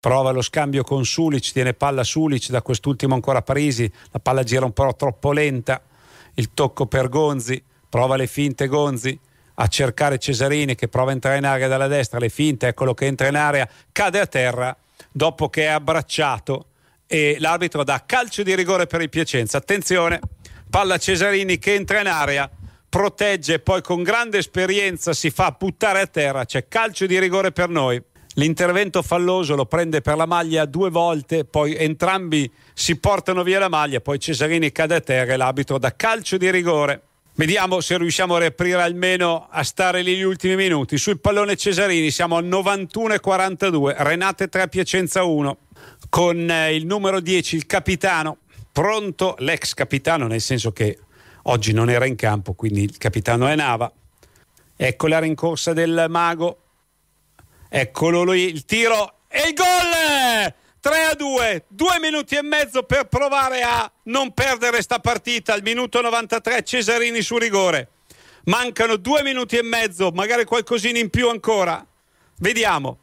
prova lo scambio con Sulic, tiene palla Sulic, da quest'ultimo ancora Parisi, la palla gira un po' troppo lenta, il tocco per Gonzi, prova le finte Gonzi a cercare Cesarini che prova a entrare in area dalla destra, le finte, eccolo che entra in area, cade a terra dopo che è abbracciato e l'arbitro dà calcio di rigore per il Piacenza. Attenzione, palla Cesarini che entra in area, protegge, poi con grande esperienza si fa buttare a terra, c'è calcio di rigore per noi. L'intervento falloso lo prende per la maglia due volte, poi entrambi si portano via la maglia, poi Cesarini cade a terra e l'abito da calcio di rigore. Vediamo se riusciamo a riaprire almeno a stare lì gli ultimi minuti. Sul pallone Cesarini siamo a 91-42, Renate 3 Piacenza 1, con eh, il numero 10 il capitano, pronto l'ex capitano nel senso che oggi non era in campo, quindi il capitano è Nava. Ecco la rincorsa del mago Eccolo lui, il tiro e il gol! 3 a 2, due minuti e mezzo per provare a non perdere sta partita. Al minuto 93 Cesarini su rigore. Mancano due minuti e mezzo, magari qualcosina in più ancora. Vediamo.